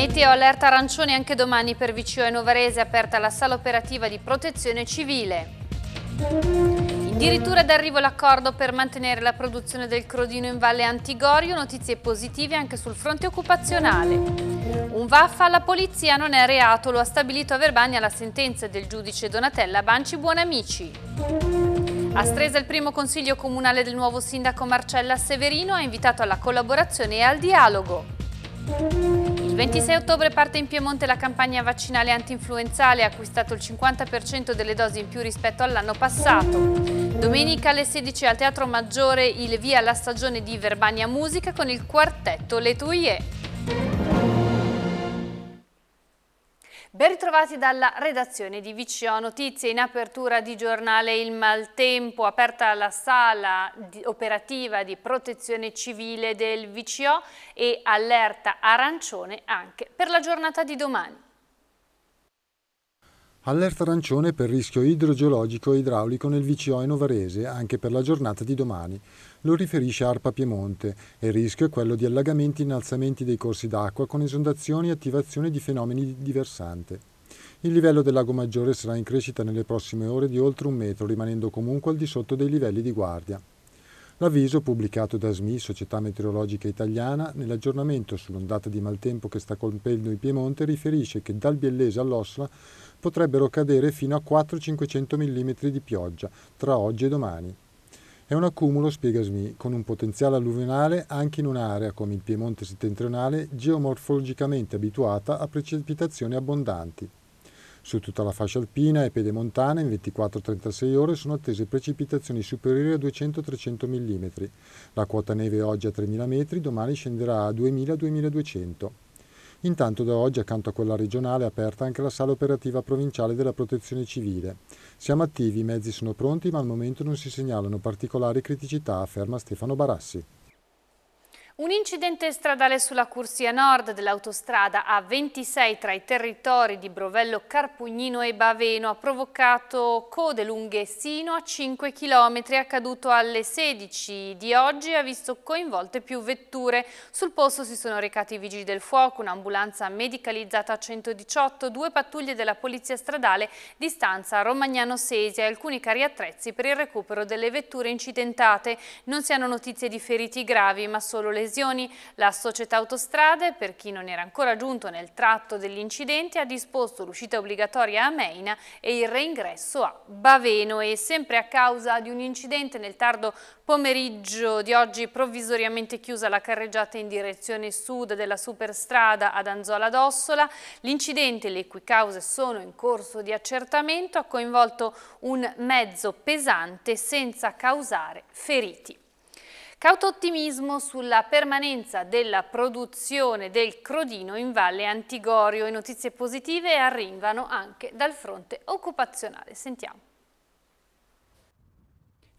Meteo allerta arancione anche domani per Vicio e Novarese, aperta la sala operativa di protezione civile. Addirittura d'arrivo l'accordo per mantenere la produzione del crodino in Valle Antigorio, notizie positive anche sul fronte occupazionale. Un vaffa alla polizia non è reato, lo ha stabilito a Verbania la sentenza del giudice Donatella Banci Buonamici. A Stresa il primo consiglio comunale del nuovo sindaco Marcella Severino ha invitato alla collaborazione e al dialogo. Il 26 ottobre parte in Piemonte la campagna vaccinale anti-influenzale, ha acquistato il 50% delle dosi in più rispetto all'anno passato. Domenica alle 16 al Teatro Maggiore il via alla stagione di Verbania Musica con il quartetto Le Touillet. Ben ritrovati dalla redazione di VCO Notizie. In apertura di giornale Il Maltempo, aperta la sala operativa di protezione civile del VCO e allerta arancione anche per la giornata di domani. Allerta arancione per rischio idrogeologico e idraulico nel VCO Novarese anche per la giornata di domani lo riferisce ARPA Piemonte e il rischio è quello di allagamenti e innalzamenti dei corsi d'acqua con esondazioni e attivazione di fenomeni di versante. Il livello del lago Maggiore sarà in crescita nelle prossime ore di oltre un metro, rimanendo comunque al di sotto dei livelli di guardia. L'avviso pubblicato da SMI, Società Meteorologica Italiana, nell'aggiornamento sull'ondata di maltempo che sta colpendo il Piemonte, riferisce che dal Biellese all'Ossola potrebbero cadere fino a 400 500 mm di pioggia tra oggi e domani. È un accumulo, spiega SMI, con un potenziale alluvionale anche in un'area come il Piemonte settentrionale geomorfologicamente abituata a precipitazioni abbondanti. Su tutta la fascia alpina e pedemontana in 24-36 ore sono attese precipitazioni superiori a 200-300 mm. La quota neve oggi a 3.000 metri, domani scenderà a 2.000-2.200. Intanto da oggi accanto a quella regionale è aperta anche la sala operativa provinciale della protezione civile. Siamo attivi, i mezzi sono pronti ma al momento non si segnalano particolari criticità, afferma Stefano Barassi. Un incidente stradale sulla corsia nord dell'autostrada A26 tra i territori di Brovello Carpugnino e Baveno ha provocato code lunghe sino a 5 km, è accaduto alle 16 di oggi e ha visto coinvolte più vetture. Sul posto si sono recati i vigili del fuoco, un'ambulanza medicalizzata a 118, due pattuglie della polizia stradale di stanza Romagnano Sesia e alcuni cari attrezzi per il recupero delle vetture incidentate. Non si hanno notizie di feriti gravi ma solo lesioni lesioni, la società autostrade, per chi non era ancora giunto nel tratto dell'incidente, ha disposto l'uscita obbligatoria a Meina e il reingresso a Baveno e sempre a causa di un incidente nel tardo pomeriggio di oggi provvisoriamente chiusa la carreggiata in direzione sud della superstrada ad Anzola d'Ossola. L'incidente, le cui cause sono in corso di accertamento, ha coinvolto un mezzo pesante senza causare feriti. Cauto ottimismo sulla permanenza della produzione del crodino in Valle Antigorio e notizie positive arrivano anche dal fronte occupazionale. Sentiamo.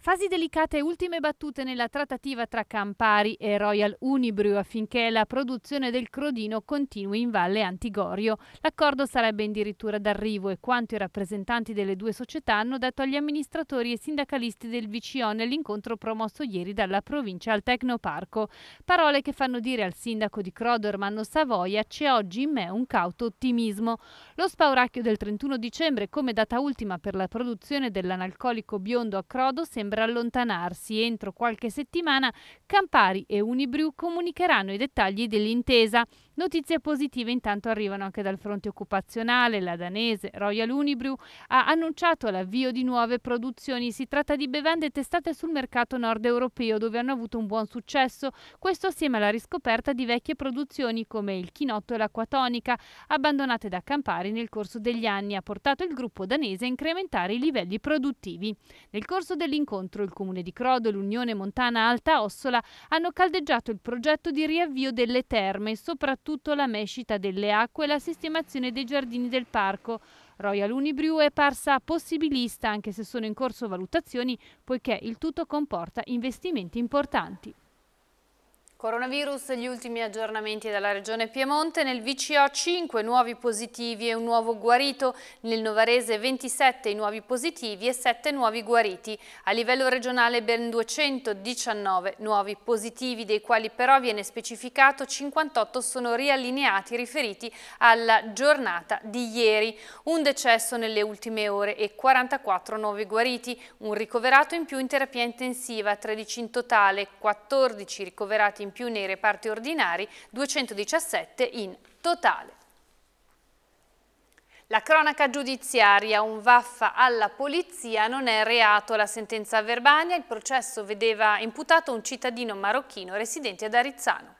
Fasi delicate e ultime battute nella trattativa tra Campari e Royal Unibrew affinché la produzione del Crodino continui in Valle Antigorio. L'accordo sarebbe addirittura d'arrivo e quanto i rappresentanti delle due società hanno detto agli amministratori e sindacalisti del VCO nell'incontro promosso ieri dalla provincia al Tecnoparco. Parole che fanno dire al sindaco di Crodo Ermanno Savoia c'è oggi in me un cauto ottimismo. Lo spauracchio del 31 dicembre come data ultima per la produzione dell'analcolico biondo a Crodo sembra sembra allontanarsi. Entro qualche settimana Campari e Unibrew comunicheranno i dettagli dell'intesa. Notizie positive intanto arrivano anche dal fronte occupazionale. La danese Royal Unibrew ha annunciato l'avvio di nuove produzioni. Si tratta di bevande testate sul mercato nord europeo dove hanno avuto un buon successo. Questo assieme alla riscoperta di vecchie produzioni come il chinotto e l'acquatonica, abbandonate da Campari nel corso degli anni, ha portato il gruppo danese a incrementare i livelli produttivi. Nel corso dell'incontro incontro il Comune di Crodo, l'Unione Montana Alta Ossola hanno caldeggiato il progetto di riavvio delle terme, soprattutto la mescita delle acque e la sistemazione dei giardini del parco. Royal Unibrew è parsa possibilista anche se sono in corso valutazioni poiché il tutto comporta investimenti importanti. Coronavirus, gli ultimi aggiornamenti dalla regione Piemonte, nel VCO 5 nuovi positivi e un nuovo guarito, nel Novarese 27 nuovi positivi e 7 nuovi guariti, a livello regionale ben 219 nuovi positivi dei quali però viene specificato 58 sono riallineati riferiti alla giornata di ieri, un decesso nelle ultime ore e 44 nuovi guariti, un ricoverato in più in terapia intensiva, 13 in totale, 14 ricoverati in in più nei reparti ordinari, 217 in totale. La cronaca giudiziaria, un vaffa alla polizia, non è reato la sentenza a Verbania. Il processo vedeva imputato un cittadino marocchino residente ad Arizzano.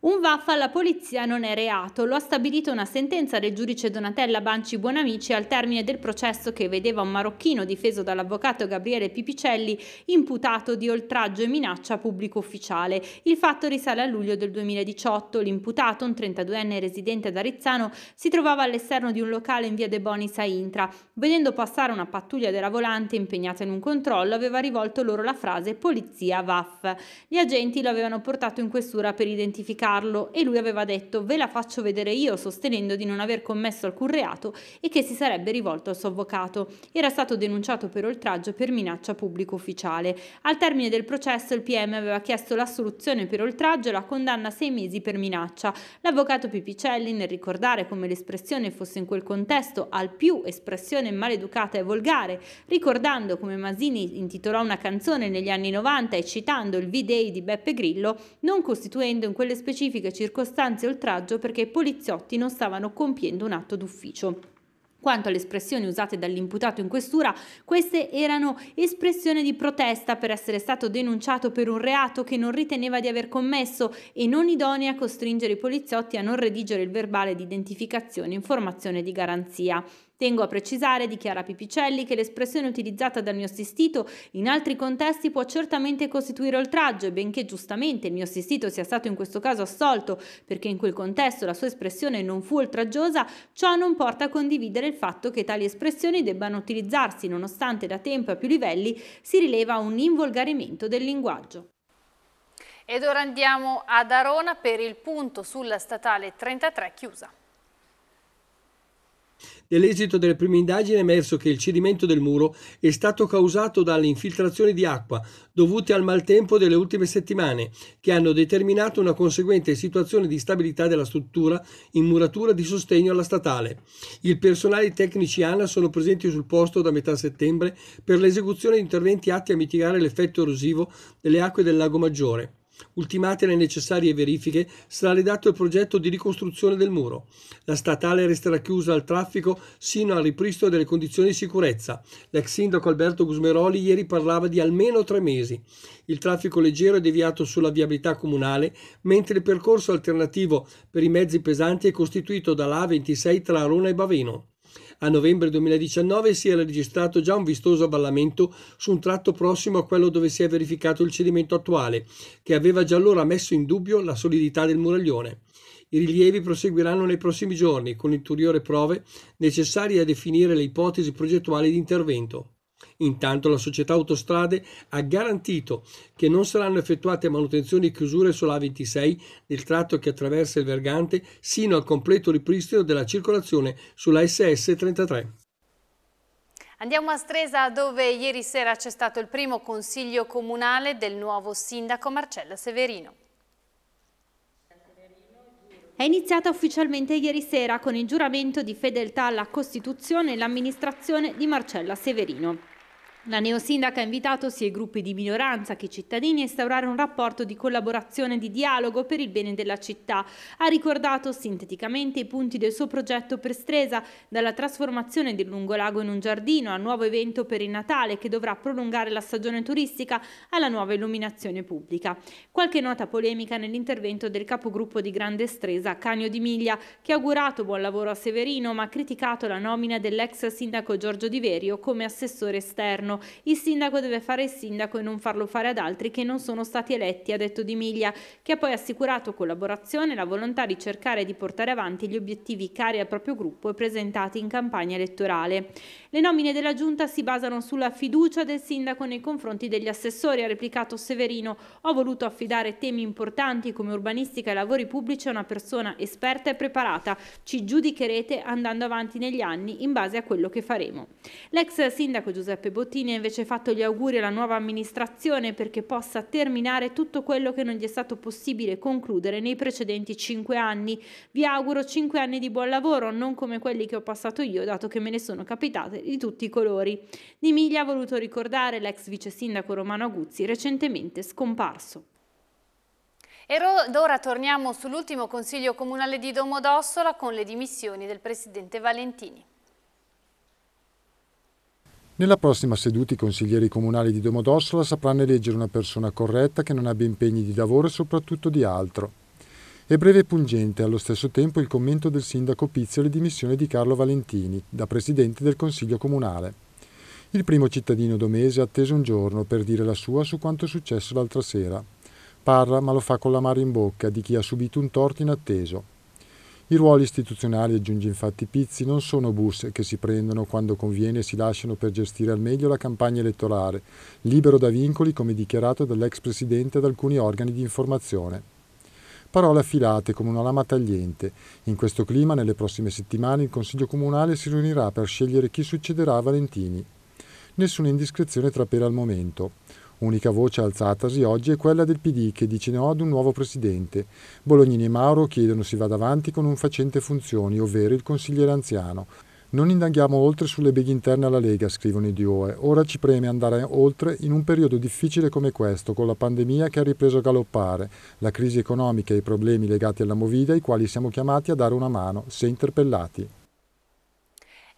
Un VAF alla polizia non è reato, lo ha stabilito una sentenza del giudice Donatella Banci Buonamici al termine del processo che vedeva un marocchino difeso dall'avvocato Gabriele Pipicelli imputato di oltraggio e minaccia pubblico ufficiale. Il fatto risale a luglio del 2018. L'imputato, un 32enne residente ad Arizzano, si trovava all'esterno di un locale in via De Bonis a Intra. Vedendo passare una pattuglia della volante impegnata in un controllo, aveva rivolto loro la frase polizia VAF. Gli agenti lo avevano portato in questura per identificare interrogarlo e lui aveva detto ve la faccio vedere io sostenendo di non aver commesso alcun reato e che si sarebbe rivolto al suo avvocato. Era stato denunciato per oltraggio per minaccia pubblico ufficiale. Al termine del processo il PM aveva chiesto l'assoluzione per oltraggio e la condanna a sei mesi per minaccia. L'avvocato Pipicelli nel ricordare come l'espressione fosse in quel contesto al più espressione maleducata e volgare, ricordando come Masini intitolò una canzone negli anni 90 e citando il V-Day di Beppe Grillo, non costituendo in quelle specifiche specifiche circostanze oltraggio perché i poliziotti non stavano compiendo un atto d'ufficio. Quanto alle espressioni usate dall'imputato in questura, queste erano espressioni di protesta per essere stato denunciato per un reato che non riteneva di aver commesso e non idonea a costringere i poliziotti a non redigere il verbale di identificazione in formazione di garanzia. Tengo a precisare, dichiara Pipicelli, che l'espressione utilizzata dal mio assistito in altri contesti può certamente costituire oltraggio e benché giustamente il mio assistito sia stato in questo caso assolto perché in quel contesto la sua espressione non fu oltraggiosa, ciò non porta a condividere il fatto che tali espressioni debbano utilizzarsi nonostante da tempo a più livelli si rileva un involgarimento del linguaggio. Ed ora andiamo ad Arona per il punto sulla statale 33 chiusa. Dell'esito delle prime indagini è emerso che il cedimento del muro è stato causato dalle infiltrazioni di acqua dovute al maltempo delle ultime settimane, che hanno determinato una conseguente situazione di stabilità della struttura in muratura di sostegno alla statale. Il personale e tecnici ANA sono presenti sul posto da metà settembre per l'esecuzione di interventi atti a mitigare l'effetto erosivo delle acque del Lago Maggiore. Ultimate le necessarie verifiche, sarà redatto il progetto di ricostruzione del muro. La statale resterà chiusa al traffico sino al ripristino delle condizioni di sicurezza. L'ex sindaco Alberto Gusmeroli ieri parlava di almeno tre mesi. Il traffico leggero è deviato sulla viabilità comunale, mentre il percorso alternativo per i mezzi pesanti è costituito dalla A26 tra Arona e Baveno. A novembre 2019 si era registrato già un vistoso avvallamento su un tratto prossimo a quello dove si è verificato il cedimento attuale, che aveva già allora messo in dubbio la solidità del muraglione. I rilievi proseguiranno nei prossimi giorni con ulteriori prove necessarie a definire le ipotesi progettuali di intervento. Intanto la società Autostrade ha garantito che non saranno effettuate manutenzioni e chiusure sulla A26 del tratto che attraversa il Vergante sino al completo ripristino della circolazione sulla SS 33. Andiamo a Stresa dove ieri sera c'è stato il primo consiglio comunale del nuovo sindaco Marcella Severino è iniziata ufficialmente ieri sera con il giuramento di fedeltà alla Costituzione e l'amministrazione di Marcella Severino. La neosindaca ha invitato sia i gruppi di minoranza che i cittadini a instaurare un rapporto di collaborazione e di dialogo per il bene della città. Ha ricordato sinteticamente i punti del suo progetto per Stresa, dalla trasformazione del lungolago in un giardino al nuovo evento per il Natale che dovrà prolungare la stagione turistica alla nuova illuminazione pubblica. Qualche nota polemica nell'intervento del capogruppo di Grande Stresa, Canio Di Miglia, che ha augurato buon lavoro a Severino ma ha criticato la nomina dell'ex sindaco Giorgio Di Verio come assessore esterno governo. Il sindaco deve fare il sindaco e non farlo fare ad altri che non sono stati eletti, ha detto Di Miglia, che ha poi assicurato collaborazione e la volontà di cercare di portare avanti gli obiettivi cari al proprio gruppo e presentati in campagna elettorale. Le nomine della Giunta si basano sulla fiducia del sindaco nei confronti degli assessori, ha replicato Severino. Ho voluto affidare temi importanti come urbanistica e lavori pubblici a una persona esperta e preparata. Ci giudicherete andando avanti negli anni in base a quello che faremo. L'ex sindaco Giuseppe Bottini Albertini ha invece fatto gli auguri alla nuova amministrazione perché possa terminare tutto quello che non gli è stato possibile concludere nei precedenti cinque anni. Vi auguro cinque anni di buon lavoro, non come quelli che ho passato io, dato che me ne sono capitate di tutti i colori. Di Miglia ha voluto ricordare l'ex vice sindaco Romano Aguzzi, recentemente scomparso. E ora torniamo sull'ultimo Consiglio Comunale di Domodossola con le dimissioni del Presidente Valentini. Nella prossima seduta i consiglieri comunali di Domodossola sapranno eleggere una persona corretta che non abbia impegni di lavoro e soprattutto di altro. È breve e pungente allo stesso tempo il commento del sindaco Pizzo alle dimissioni di Carlo Valentini, da presidente del Consiglio Comunale. Il primo cittadino domese ha atteso un giorno per dire la sua su quanto è successo l'altra sera. Parla, ma lo fa con la mare in bocca di chi ha subito un torto inatteso. I ruoli istituzionali, aggiunge infatti Pizzi, non sono bus che si prendono quando conviene e si lasciano per gestire al meglio la campagna elettorale, libero da vincoli come dichiarato dall'ex presidente ad alcuni organi di informazione. Parole affilate come una lama tagliente. In questo clima, nelle prossime settimane, il Consiglio Comunale si riunirà per scegliere chi succederà a Valentini. Nessuna indiscrezione trapela al momento. Unica voce alzatasi oggi è quella del PD che dice no ad un nuovo presidente. Bolognini e Mauro chiedono si vada avanti con un facente funzioni, ovvero il consigliere anziano. Non indaghiamo oltre sulle beghe interne alla Lega, scrivono i DOE. Eh. Ora ci preme andare oltre in un periodo difficile come questo, con la pandemia che ha ripreso a galoppare, la crisi economica e i problemi legati alla Movida ai quali siamo chiamati a dare una mano, se interpellati.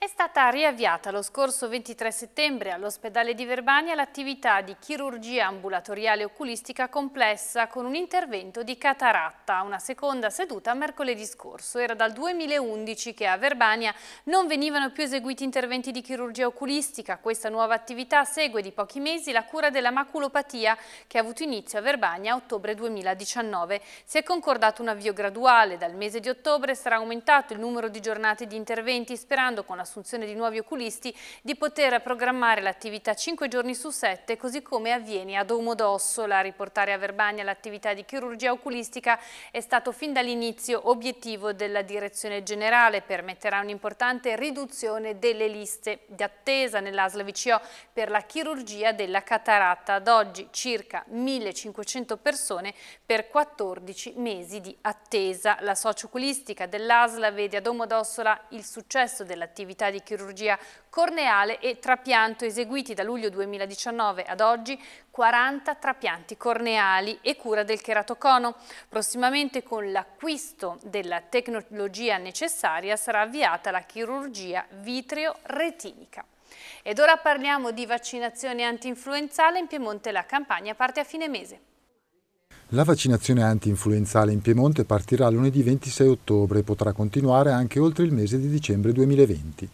È stata riavviata lo scorso 23 settembre all'ospedale di Verbania l'attività di chirurgia ambulatoriale oculistica complessa con un intervento di cataratta, una seconda seduta mercoledì scorso. Era dal 2011 che a Verbania non venivano più eseguiti interventi di chirurgia oculistica. Questa nuova attività segue di pochi mesi la cura della maculopatia che ha avuto inizio a Verbania a ottobre 2019. Si è concordato un avvio graduale, dal mese di ottobre sarà aumentato il numero di giornate di interventi sperando con la l'assunzione di nuovi oculisti, di poter programmare l'attività 5 giorni su 7, così come avviene a Domodossola. Riportare a Verbania l'attività di chirurgia oculistica è stato fin dall'inizio obiettivo della direzione generale, permetterà un'importante riduzione delle liste di attesa nell'ASL VCO per la chirurgia della cataratta, ad oggi circa 1500 persone per 14 mesi di attesa. La socioculistica dell'ASLA vede a Domodossola il successo dell'attività attività di chirurgia corneale e trapianto eseguiti da luglio 2019 ad oggi 40 trapianti corneali e cura del cheratocono. Prossimamente con l'acquisto della tecnologia necessaria sarà avviata la chirurgia vitreo-retinica. Ed ora parliamo di vaccinazione anti-influenzale. in Piemonte la campagna parte a fine mese. La vaccinazione anti-influenzale in Piemonte partirà lunedì 26 ottobre e potrà continuare anche oltre il mese di dicembre 2020.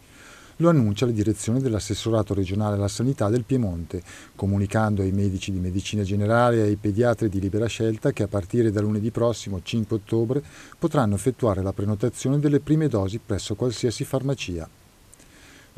Lo annuncia la direzione dell'assessorato regionale alla sanità del Piemonte, comunicando ai medici di medicina generale e ai pediatri di libera scelta che a partire da lunedì prossimo 5 ottobre potranno effettuare la prenotazione delle prime dosi presso qualsiasi farmacia.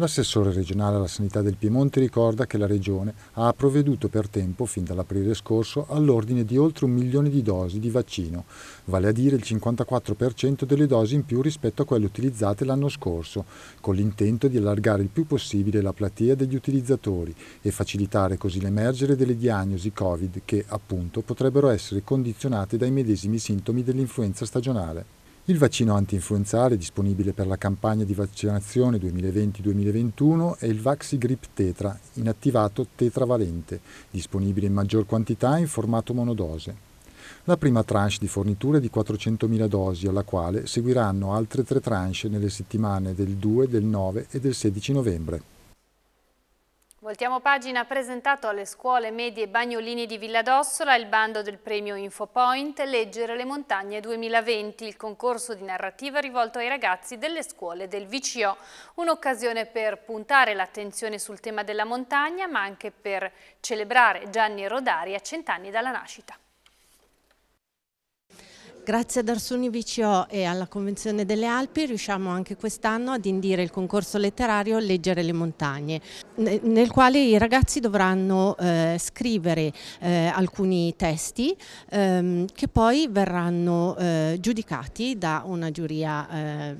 L'assessore regionale alla sanità del Piemonte ricorda che la Regione ha provveduto per tempo, fin dall'aprile scorso, all'ordine di oltre un milione di dosi di vaccino, vale a dire il 54% delle dosi in più rispetto a quelle utilizzate l'anno scorso, con l'intento di allargare il più possibile la platea degli utilizzatori e facilitare così l'emergere delle diagnosi Covid che, appunto, potrebbero essere condizionate dai medesimi sintomi dell'influenza stagionale. Il vaccino antinfluenzale disponibile per la campagna di vaccinazione 2020-2021 è il Vaxigrip Tetra, inattivato tetravalente, disponibile in maggior quantità in formato monodose. La prima tranche di fornitura è di 400.000 dosi, alla quale seguiranno altre tre tranche nelle settimane del 2, del 9 e del 16 novembre. Voltiamo pagina, presentato alle scuole medie Bagnolini di Villa d'Ossola il bando del premio InfoPoint Leggere le montagne 2020, il concorso di narrativa rivolto ai ragazzi delle scuole del VCO. Un'occasione per puntare l'attenzione sul tema della montagna, ma anche per celebrare Gianni Rodari a cent'anni dalla nascita. Grazie ad Arsuni VCO e alla Convenzione delle Alpi riusciamo anche quest'anno ad indire il concorso letterario Leggere le montagne, nel quale i ragazzi dovranno eh, scrivere eh, alcuni testi ehm, che poi verranno eh, giudicati da una giuria eh,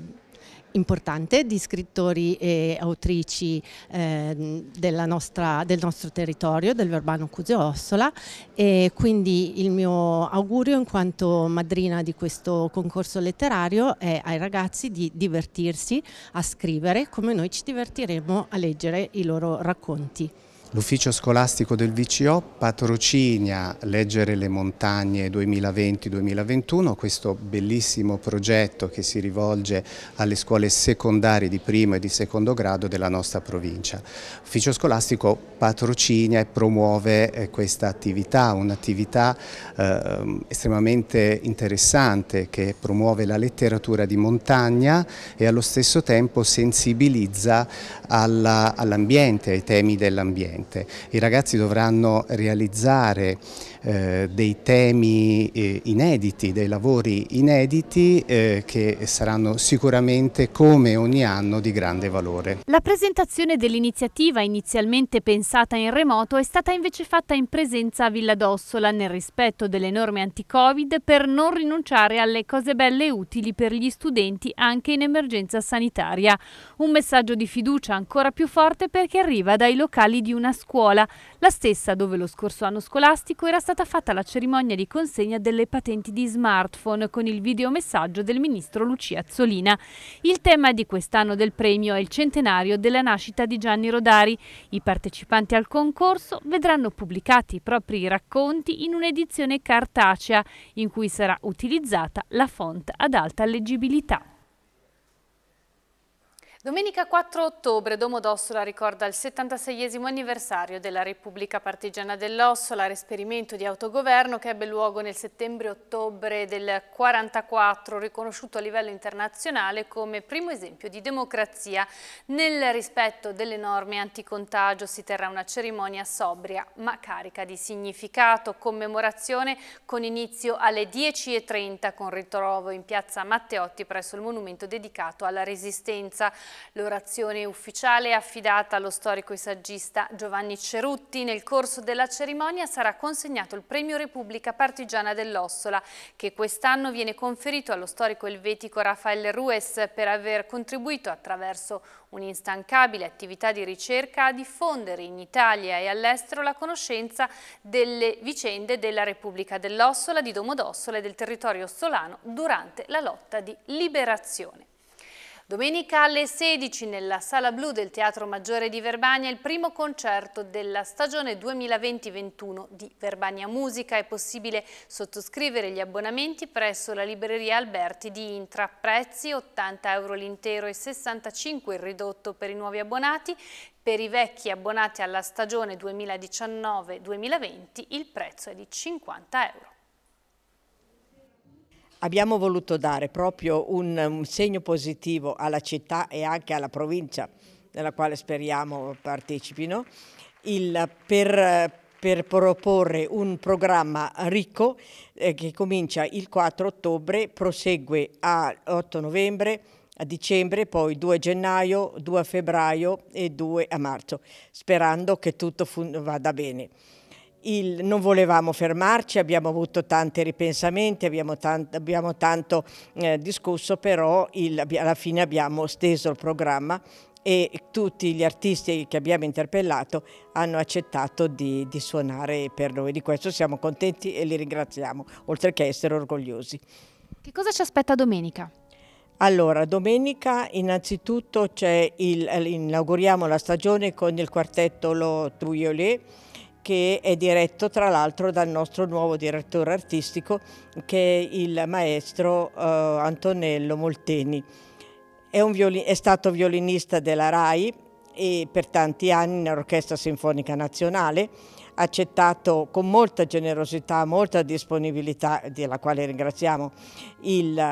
importante di scrittori e autrici eh, nostra, del nostro territorio, del Verbano Cusio Ossola e quindi il mio augurio in quanto madrina di questo concorso letterario è ai ragazzi di divertirsi a scrivere come noi ci divertiremo a leggere i loro racconti. L'ufficio scolastico del VCO patrocina Leggere le montagne 2020-2021, questo bellissimo progetto che si rivolge alle scuole secondarie di primo e di secondo grado della nostra provincia. L'ufficio scolastico patrocina e promuove eh, questa attività, un'attività eh, estremamente interessante che promuove la letteratura di montagna e allo stesso tempo sensibilizza all'ambiente, all ai temi dell'ambiente presente. I ragazzi dovranno realizzare eh, dei temi eh, inediti, dei lavori inediti eh, che saranno sicuramente come ogni anno di grande valore. La presentazione dell'iniziativa inizialmente pensata in remoto è stata invece fatta in presenza a Villa d'Ossola nel rispetto delle norme anti-Covid per non rinunciare alle cose belle e utili per gli studenti anche in emergenza sanitaria. Un messaggio di fiducia ancora più forte perché arriva dai locali di una una scuola, la stessa dove lo scorso anno scolastico era stata fatta la cerimonia di consegna delle patenti di smartphone con il videomessaggio del ministro Lucia Azzolina. Il tema di quest'anno del premio è il centenario della nascita di Gianni Rodari. I partecipanti al concorso vedranno pubblicati i propri racconti in un'edizione cartacea in cui sarà utilizzata la font ad alta leggibilità. Domenica 4 ottobre Domodossola ricorda il 76 anniversario della Repubblica Partigiana dell'Ossola, l'esperimento di autogoverno che ebbe luogo nel settembre-ottobre del 44, riconosciuto a livello internazionale come primo esempio di democrazia. Nel rispetto delle norme anticontagio si terrà una cerimonia sobria ma carica di significato, commemorazione con inizio alle 10.30 con ritrovo in piazza Matteotti presso il monumento dedicato alla Resistenza. L'orazione ufficiale è affidata allo storico e saggista Giovanni Cerutti. Nel corso della cerimonia sarà consegnato il premio Repubblica Partigiana dell'Ossola, che quest'anno viene conferito allo storico elvetico Raffaele Rues per aver contribuito attraverso un'instancabile attività di ricerca a diffondere in Italia e all'estero la conoscenza delle vicende della Repubblica dell'Ossola, di Domodossola e del territorio ossolano durante la lotta di liberazione. Domenica alle 16 nella Sala Blu del Teatro Maggiore di Verbania il primo concerto della stagione 2020-21 di Verbania Musica. È possibile sottoscrivere gli abbonamenti presso la libreria Alberti di Intra. Prezzi 80 euro l'intero e 65 il ridotto per i nuovi abbonati. Per i vecchi abbonati alla stagione 2019-2020 il prezzo è di 50 euro abbiamo voluto dare proprio un, un segno positivo alla città e anche alla provincia nella quale speriamo partecipino, il, per, per proporre un programma ricco eh, che comincia il 4 ottobre, prosegue a 8 novembre, a dicembre, poi 2 gennaio, 2 febbraio e 2 a marzo, sperando che tutto vada bene. Il, non volevamo fermarci, abbiamo avuto tanti ripensamenti, abbiamo, tant, abbiamo tanto eh, discusso, però il, alla fine abbiamo steso il programma e tutti gli artisti che abbiamo interpellato hanno accettato di, di suonare per noi. Di questo siamo contenti e li ringraziamo, oltre che essere orgogliosi. Che cosa ci aspetta domenica? Allora, domenica innanzitutto il, inauguriamo la stagione con il quartetto Lo Truiolet che è diretto tra l'altro dal nostro nuovo direttore artistico che è il maestro eh, Antonello Molteni. È, violin è stato violinista della RAI e per tanti anni nell'Orchestra Sinfonica Nazionale, accettato con molta generosità, molta disponibilità, della quale ringraziamo, il,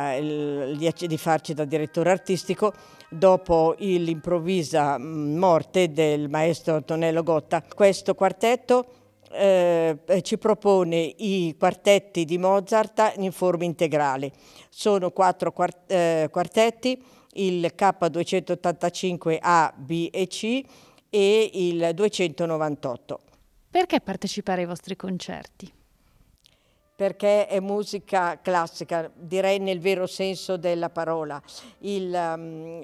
il, di farci da direttore artistico dopo l'improvvisa mm, morte del maestro Antonello Gotta. Questo quartetto eh, ci propone i quartetti di Mozart in forma integrale. Sono quattro quart eh, quartetti, il K285 A, B e C e il 298. Perché partecipare ai vostri concerti? perché è musica classica, direi nel vero senso della parola. Il, um,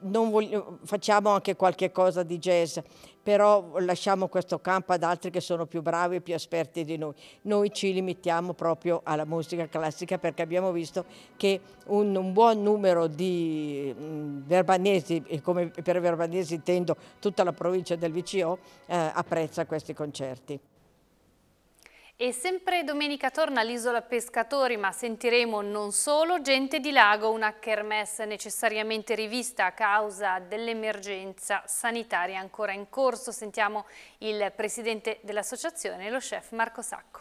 ehm, voglio, facciamo anche qualche cosa di jazz, però lasciamo questo campo ad altri che sono più bravi e più esperti di noi. Noi ci limitiamo proprio alla musica classica perché abbiamo visto che un, un buon numero di mm, verbanesi, e come per verbanesi intendo tutta la provincia del VCO, eh, apprezza questi concerti. E sempre domenica torna l'isola Pescatori, ma sentiremo non solo gente di lago, una kermesse necessariamente rivista a causa dell'emergenza sanitaria ancora in corso. Sentiamo il presidente dell'associazione, lo chef Marco Sacco.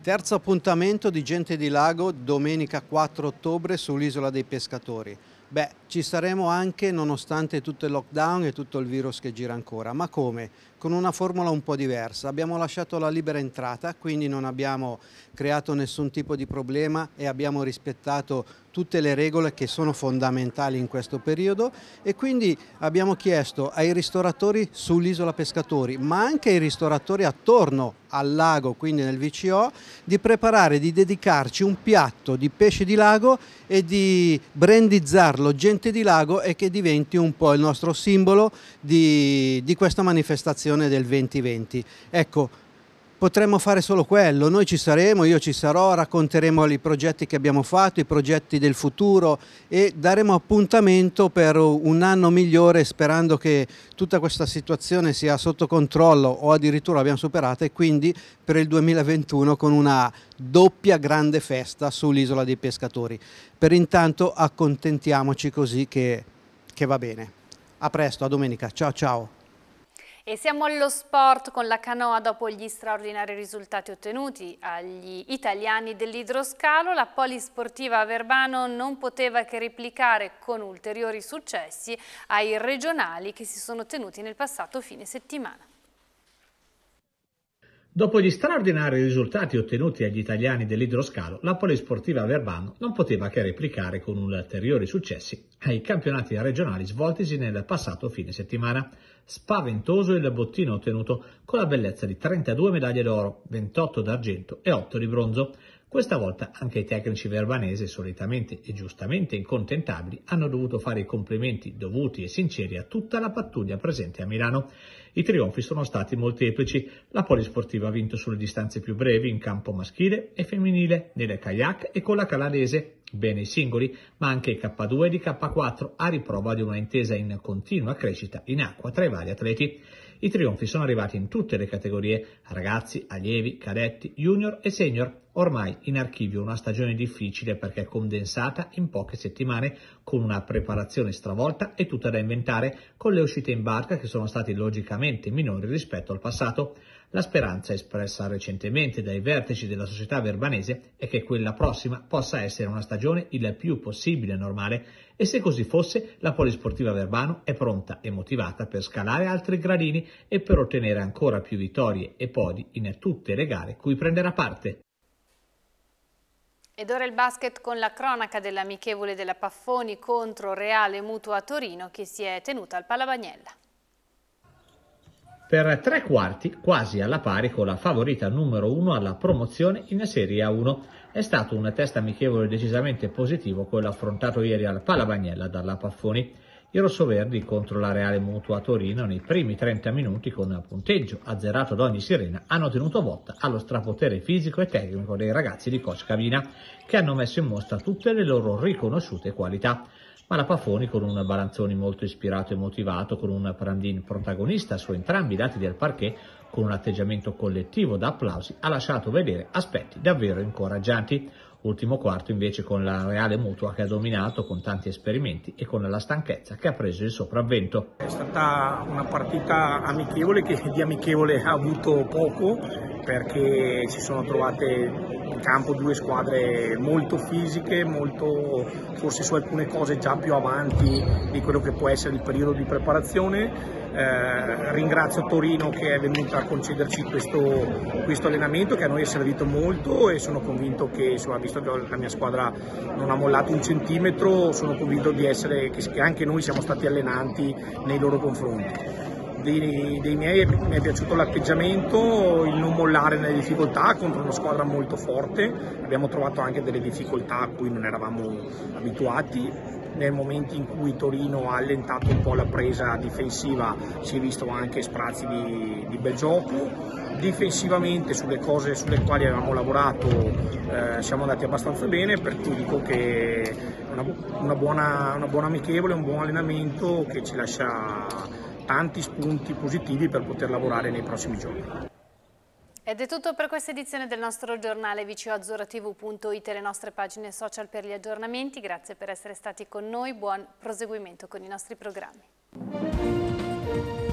Terzo appuntamento di Gente di Lago, domenica 4 ottobre sull'isola dei Pescatori. Beh, ci saremo anche nonostante tutto il lockdown e tutto il virus che gira ancora, ma come? Con una formula un po' diversa. Abbiamo lasciato la libera entrata, quindi non abbiamo creato nessun tipo di problema e abbiamo rispettato tutte le regole che sono fondamentali in questo periodo e quindi abbiamo chiesto ai ristoratori sull'isola pescatori, ma anche ai ristoratori attorno al lago, quindi nel VCO, di preparare, di dedicarci un piatto di pesce di lago e di brandizzarlo gente di lago e che diventi un po' il nostro simbolo di, di questa manifestazione del 2020. Ecco, potremmo fare solo quello, noi ci saremo, io ci sarò, racconteremo i progetti che abbiamo fatto, i progetti del futuro e daremo appuntamento per un anno migliore sperando che tutta questa situazione sia sotto controllo o addirittura l'abbiamo superata e quindi per il 2021 con una doppia grande festa sull'isola dei pescatori. Per intanto accontentiamoci così che, che va bene. A presto, a domenica, ciao ciao! E siamo allo sport con la canoa dopo gli straordinari risultati ottenuti agli italiani dell'idroscalo. La polisportiva Verbano non poteva che replicare con ulteriori successi ai regionali che si sono tenuti nel passato fine settimana. Dopo gli straordinari risultati ottenuti agli italiani dell'idroscalo, la Polisportiva Verbano non poteva che replicare con ulteriori successi ai campionati regionali svoltisi nel passato fine settimana. Spaventoso il bottino ottenuto con la bellezza di 32 medaglie d'oro, 28 d'argento e 8 di bronzo. Questa volta anche i tecnici verbanesi, solitamente e giustamente incontentabili, hanno dovuto fare i complimenti dovuti e sinceri a tutta la pattuglia presente a Milano. I trionfi sono stati molteplici. La polisportiva ha vinto sulle distanze più brevi in campo maschile e femminile, nelle kayak e con la calanese, bene i singoli, ma anche i K2 e i K4 a riprova di una intesa in continua crescita in acqua tra i vari atleti. I trionfi sono arrivati in tutte le categorie, ragazzi, allievi, cadetti, junior e senior. Ormai in archivio una stagione difficile perché condensata in poche settimane, con una preparazione stravolta e tutta da inventare, con le uscite in barca che sono state logicamente minori rispetto al passato. La speranza espressa recentemente dai vertici della società verbanese è che quella prossima possa essere una stagione il più possibile normale e se così fosse la Polisportiva Verbano è pronta e motivata per scalare altri gradini e per ottenere ancora più vittorie e podi in tutte le gare cui prenderà parte. Ed ora il basket con la cronaca dell'amichevole della Paffoni contro Reale Mutua Torino che si è tenuta al Palavagnella per tre quarti quasi alla pari con la favorita numero 1 alla promozione in Serie A1. È stato un test amichevole decisamente positivo quello affrontato ieri al Palabagnella dalla Paffoni. I rossoverdi contro la Reale Mutua Torino nei primi 30 minuti con punteggio azzerato da ogni sirena hanno tenuto botta allo strapotere fisico e tecnico dei ragazzi di Coscavina che hanno messo in mostra tutte le loro riconosciute qualità ma la Pafoni con un Balanzoni molto ispirato e motivato, con un Prandin protagonista su entrambi i lati del parquet, con un atteggiamento collettivo da applausi, ha lasciato vedere aspetti davvero incoraggianti. Ultimo quarto invece con la Reale Mutua che ha dominato con tanti esperimenti e con la stanchezza che ha preso il sopravvento. È stata una partita amichevole che di amichevole ha avuto poco perché si sono trovate in campo due squadre molto fisiche, molto, forse su alcune cose già più avanti di quello che può essere il periodo di preparazione eh, ringrazio Torino che è venuta a concederci questo, questo, allenamento che a noi è servito molto e sono convinto che, insomma, visto che la mia squadra non ha mollato un centimetro, sono convinto di essere, che anche noi siamo stati allenanti nei loro confronti dei, dei miei mi è piaciuto l'atteggiamento, il non mollare nelle difficoltà contro una squadra molto forte, abbiamo trovato anche delle difficoltà a cui non eravamo abituati, nel momento in cui Torino ha allentato un po' la presa difensiva si è visto anche sprazzi di, di bel gioco difensivamente sulle cose sulle quali avevamo lavorato eh, siamo andati abbastanza bene per cui dico che una, una, buona, una buona amichevole un buon allenamento che ci lascia tanti spunti positivi per poter lavorare nei prossimi giorni. Ed è tutto per questa edizione del nostro giornale vicoazzoratv.it e le nostre pagine social per gli aggiornamenti. Grazie per essere stati con noi, buon proseguimento con i nostri programmi.